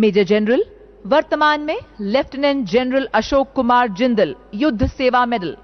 major general वर्तमान में lieutenant general Ashok Kumar Jindal Yudh Seva medal